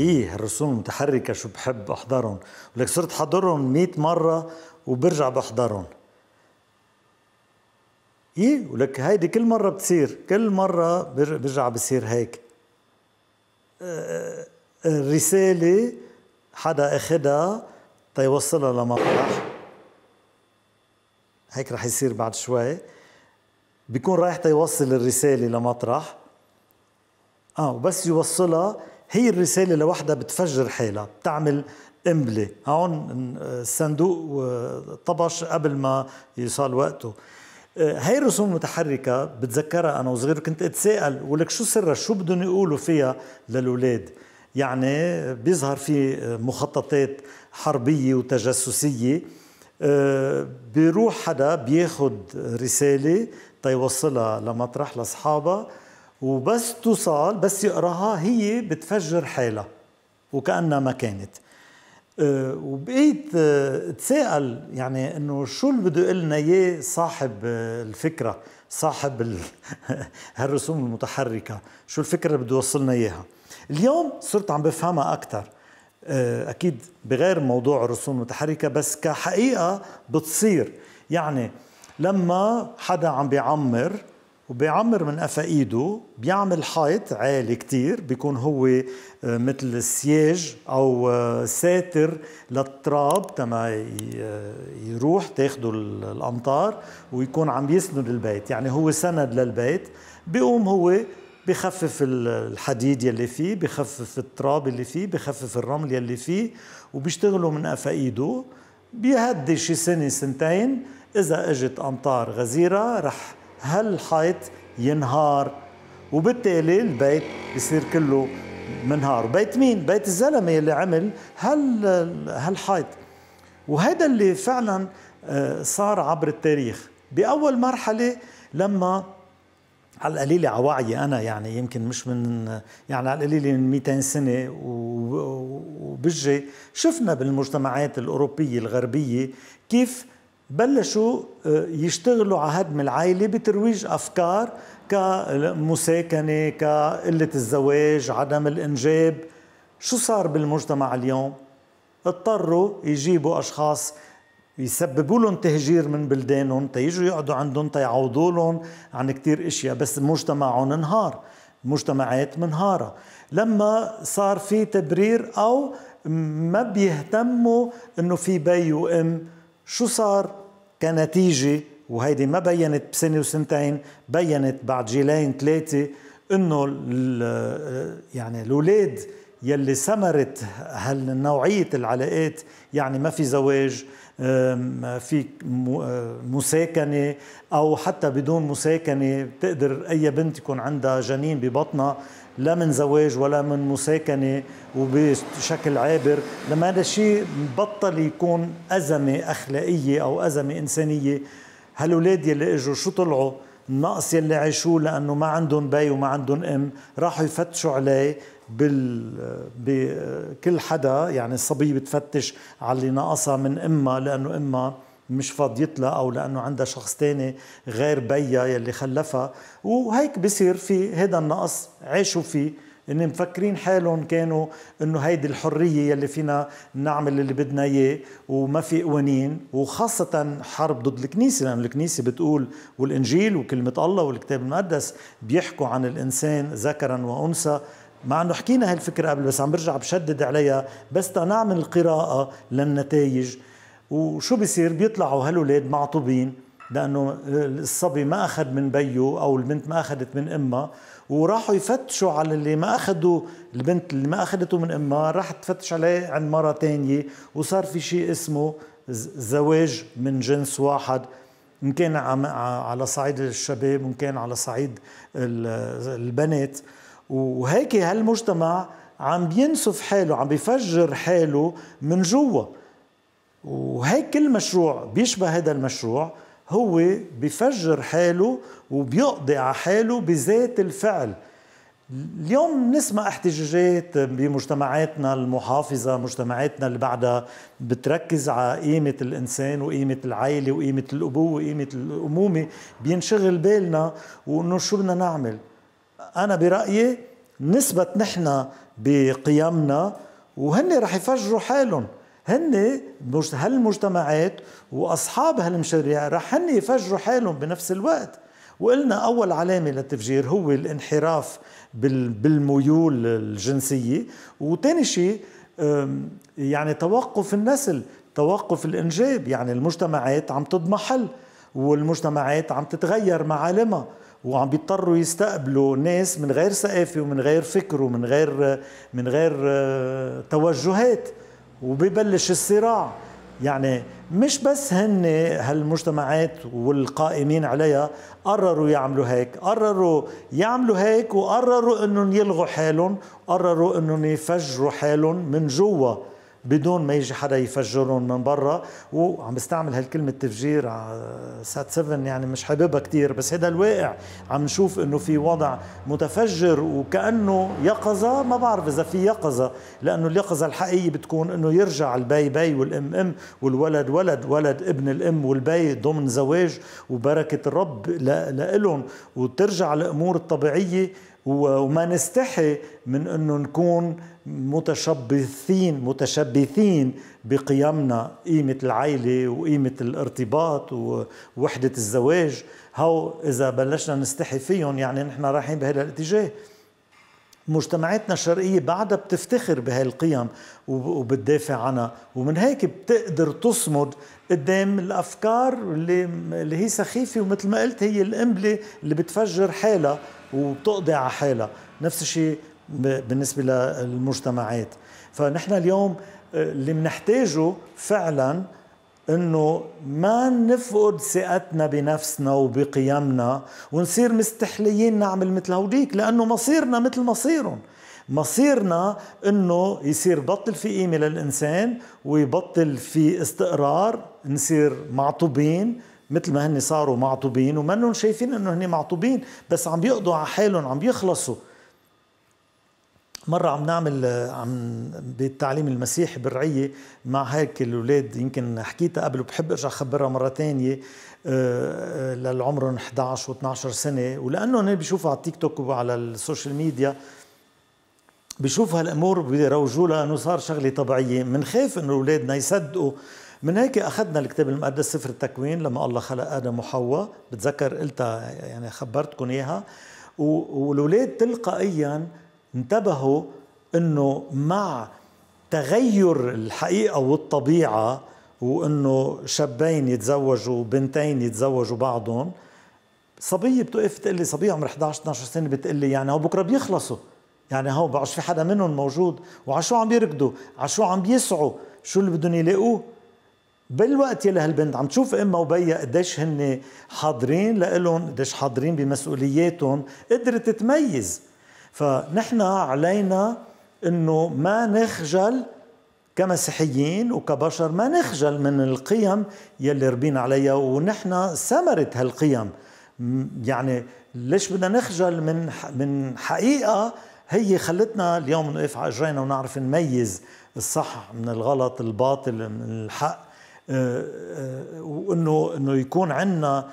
ايه الرسوم المتحركه شو بحب احضرهم ولك صرت حضرهم 100 مره وبرجع بحضرهم ايه ولك هيدي كل مره بتصير كل مره برجع بصير هيك الرساله آه، آه، حدا اخدها تيوصلها لمطرح هيك رح يصير بعد شوي بيكون رايح تيوصل الرساله لمطرح اه وبس يوصلها هي الرسالة لوحدها بتفجر حالها بتعمل قنبلة هون الصندوق طبش قبل ما يصال وقته هاي آه، الرسوم المتحركة بتذكرها أنا وصغير كنت أتساءل ولك شو سرها شو بدهم يقولوا فيها للأولاد يعني بيظهر في مخططات حربية وتجسسية آه، بيروح حدا بياخد رسالة تيوصلها لمطرح لأصحابها وبس توصل بس يقراها هي بتفجر حالها وكانها ما كانت أه، وبقيت أه، اتساءل يعني انه شو اللي بده يقول لنا اياه صاحب أه، الفكره صاحب ال... هالرسوم المتحركه شو الفكره اللي بده يوصلنا اياها اليوم صرت عم بفهمها اكثر اكيد بغير موضوع الرسوم المتحركه بس كحقيقه بتصير يعني لما حدا عم بيعمر وبيعمر من قفا ايده بيعمل حيط عالي كتير بيكون هو آه، مثل السياج او آه، ساتر للتراب تما آه، يروح تاخده الامطار ويكون عم يسند البيت يعني هو سند للبيت بيقوم هو بخفف الحديد يلي فيه بخفف التراب اللي فيه بخفف الرمل يلي فيه وبيشتغلوا من قفا ايده بيهدي شي سنه سنتين اذا اجت امطار غزيره رح هالحيط ينهار وبالتالي البيت يصير كله منهار بيت مين بيت الزلمه اللي عمل هال هالحيط وهذا اللي فعلا آه، صار عبر التاريخ باول مرحله لما على القليلة على وعيي أنا يعني يمكن مش من يعني على القليلة من 200 سنة وبجي شفنا بالمجتمعات الأوروبية الغربية كيف بلشوا آه، يشتغلوا على هدم العائله بترويج افكار كمساكنه كقله الزواج عدم الانجاب شو صار بالمجتمع اليوم اضطروا يجيبوا اشخاص يسببوا لهم تهجير من بلدانهم تيجوا يقعدوا عندهم تيعوضوا لهم عن كثير اشياء بس مجتمعهم انهار مجتمعات منهاره لما صار في تبرير او ما بيهتموا انه في بي وام شو صار كنتيجة وهيدي ما بينت بسنة وسنتين بينت بعد جيلين ثلاثة انه يعني الاولاد يلي ثمرت هالنوعية العلاقات يعني ما في زواج في آه، مساكنة أو حتى بدون مساكنة بتقدر أي بنت يكون عندها جنين ببطنها لا من زواج ولا من مساكنة وبشكل عابر لما هذا الشيء بطل يكون أزمة أخلاقية أو أزمة إنسانية هالولاد يلي اجوا شو طلعوا النقص يلي عاشوه لانه ما عندهم بي وما عندهم ام راحوا يفتشوا عليه بال بكل حدا يعني الصبيه بتفتش على اللي ناقصها من امها لانه امها مش فاضيت لها او لانه عندها شخص تاني غير بيا يلي خلفها وهيك بصير في هذا النقص عاشوا فيه ان مفكرين حالهم كانوا انه هيدي الحريه يلي فينا نعمل اللي بدنا اياه وما في قوانين وخاصه حرب ضد الكنيسه لانه الكنيسه بتقول والانجيل وكلمه الله والكتاب المقدس بيحكوا عن الانسان ذكرا وانثى مع انه حكينا هالفكره قبل بس عم برجع بشدد عليها بس تنعمل القراءه للنتائج وشو بيصير بيطلعوا هالولاد معطوبين لانه الصبي ما اخذ من بيه او البنت ما اخذت من امها وراحوا يفتشوا على اللي ما اخذوا البنت اللي ما اخذته من امها راحت تفتش عليه عند مره ثانيه وصار في شيء اسمه زواج من جنس واحد ان كان على صعيد الشباب وان كان على صعيد البنات وهيك هالمجتمع عم بينسف حاله عم بيفجر حاله من جوا وهي كل مشروع بيشبه هذا المشروع هو بفجر حاله وبيقضي على حاله بذات الفعل اليوم نسمع احتجاجات بمجتمعاتنا المحافظة مجتمعاتنا اللي بعدها بتركز على قيمة الإنسان وقيمة العائلة وقيمة الأبوة وقيمة الأمومة بينشغل بالنا وإنه شو بدنا نعمل أنا برأيي نثبت نحن بقيمنا وهن رح يفجروا حالهم هن هالمجتمعات واصحاب هالمشاريع رح هن يفجروا حالهم بنفس الوقت وقلنا اول علامه للتفجير هو الانحراف بالميول الجنسيه وثاني شيء يعني توقف النسل توقف الانجاب يعني المجتمعات عم تضمحل والمجتمعات عم تتغير معالمها وعم بيضطروا يستقبلوا ناس من غير ثقافه ومن غير فكر ومن غير من غير أه، توجهات وبيبلش الصراع يعني مش بس هن هالمجتمعات والقائمين عليها قرروا يعملوا هيك قرروا يعملوا هيك وقرروا انهم يلغوا حالهم قرروا انهم يفجروا حالهم من جوا بدون ما يجي حدا يفجرهم من برا وعم بستعمل هالكلمه تفجير آه، سات 7 يعني مش حاببها كثير بس هذا الواقع عم نشوف انه في وضع متفجر وكانه يقظه ما بعرف اذا في يقظه لانه اليقظه الحقيقيه بتكون انه يرجع البي بي والام ام والولد ولد ولد ابن الام والبي ضمن زواج وبركه الرب لإلهم وترجع الامور الطبيعيه وما نستحي من انه نكون متشبثين متشبثين بقيمنا قيمة العيلة وقيمة الارتباط ووحدة الزواج هو إذا بلشنا نستحي فيهم يعني نحن رايحين بهذا الاتجاه مجتمعاتنا الشرقية بعدها بتفتخر القيم وبتدافع عنها ومن هيك بتقدر تصمد قدام الأفكار اللي, اللي هي سخيفة ومثل ما قلت هي القنبلة اللي بتفجر حالها وبتقضي على حالها نفس الشيء بالنسبة للمجتمعات فنحن اليوم آه، اللي بنحتاجه فعلا انه ما نفقد ثقتنا بنفسنا وبقيمنا ونصير مستحليين نعمل مثل هوديك لانه مصيرنا مثل مصيرهم مصيرنا انه يصير بطل في قيمه للانسان ويبطل في استقرار نصير معطوبين مثل ما هن صاروا معطوبين ومنهم شايفين انه هن معطوبين بس عم بيقضوا على حالهم عم بيخلصوا مرة عم نعمل عم بالتعليم المسيحي بالرعية مع هيك الأولاد يمكن حكيتها قبل وبحب أرجع أخبرها مرة تانية آه، آه، للعمرهم 11 و12 سنة ولأنه هن بيشوفوا على التيك توك وعلى السوشيال ميديا بيشوفوا هالأمور بيروجوا لها أنه صار شغلة طبيعية بنخاف أنه أولادنا يصدقوا من هيك اخذنا الكتاب المقدس سفر التكوين لما الله خلق ادم وحواء بتذكر قلتها يعني خبرتكم اياها والولاد تلقائيا انتبهوا انه مع تغير الحقيقه والطبيعه وانه شابين يتزوجوا بنتين يتزوجوا بعضهم صبيه بتقف تقول لي صبيه عمر 11 12 سنه بتقول لي يعني هو بكره بيخلصوا يعني هو بعش في حدا منهم موجود وعشو عم يركضوا عشو عم بيسعوا شو اللي بدهم يلاقوه بالوقت يلي هالبنت عم تشوف امها وبيها قديش هن حاضرين لإلهم قديش حاضرين بمسؤولياتهم قدرت تتميز فنحن علينا انه ما نخجل كمسيحيين وكبشر ما نخجل من القيم يلي ربينا عليها ونحن ثمرة هالقيم يعني ليش بدنا نخجل من من حقيقة هي خلتنا اليوم نقف على اجرينا ونعرف نميز الصح من الغلط الباطل من الحق وانه انه يكون عندنا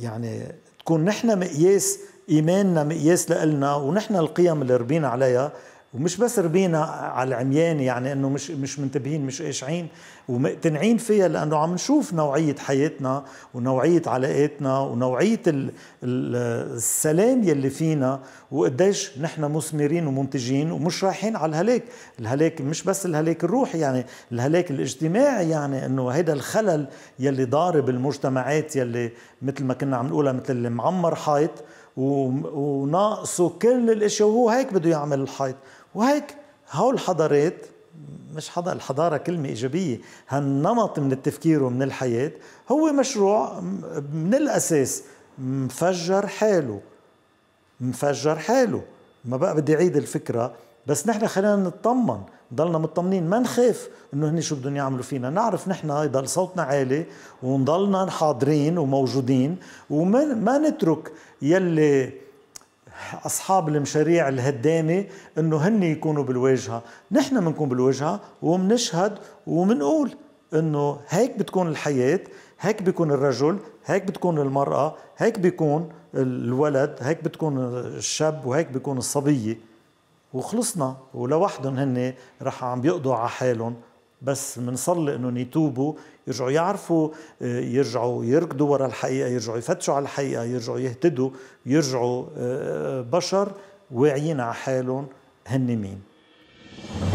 يعني تكون نحن مقياس ايماننا مقياس لنا ونحن القيم اللي ربينا عليها ومش بس ربينا على العميان يعني انه مش مش منتبهين مش قاشعين ومقتنعين فيها لانه عم نشوف نوعيه حياتنا ونوعيه علاقاتنا ونوعيه السلام يلي فينا وقديش نحن مثمرين ومنتجين ومش رايحين على الهلاك، الهلاك مش بس الهلاك الروحي يعني الهلاك الاجتماعي يعني انه هيدا الخلل يلي ضارب المجتمعات يلي مثل ما كنا عم نقولها مثل اللي معمر حائط وناقصه كل الاشياء وهو هيك بده يعمل الحيط وهيك هول الحضارات مش حضارة الحضارة كلمة إيجابية هالنمط من التفكير ومن الحياة هو مشروع من الأساس مفجر حاله مفجر حاله ما بقى بدي أعيد الفكرة بس نحن خلينا نطمن ضلنا مطمنين ما نخاف انه هن شو بدهم يعملوا فينا نعرف نحن يضل صوتنا عالي ونضلنا حاضرين وموجودين وما نترك يلي اصحاب المشاريع الهدامه انه هن يكونوا بالواجهه، نحن بنكون بالواجهه وبنشهد وبنقول انه هيك بتكون الحياه، هيك بيكون الرجل، هيك بتكون المراه، هيك بيكون الولد، هيك بتكون الشاب وهيك بيكون الصبيه. وخلصنا ولوحدهم هن رح عم بيقضوا على حالهم بس بنصلي انهم يتوبوا يرجعوا يعرفوا آه، يرجعوا يركضوا ورا الحقيقه يرجعوا يفتشوا على الحقيقه يرجعوا يهتدوا يرجعوا آه، آه، بشر واعيين على حالهم هن مين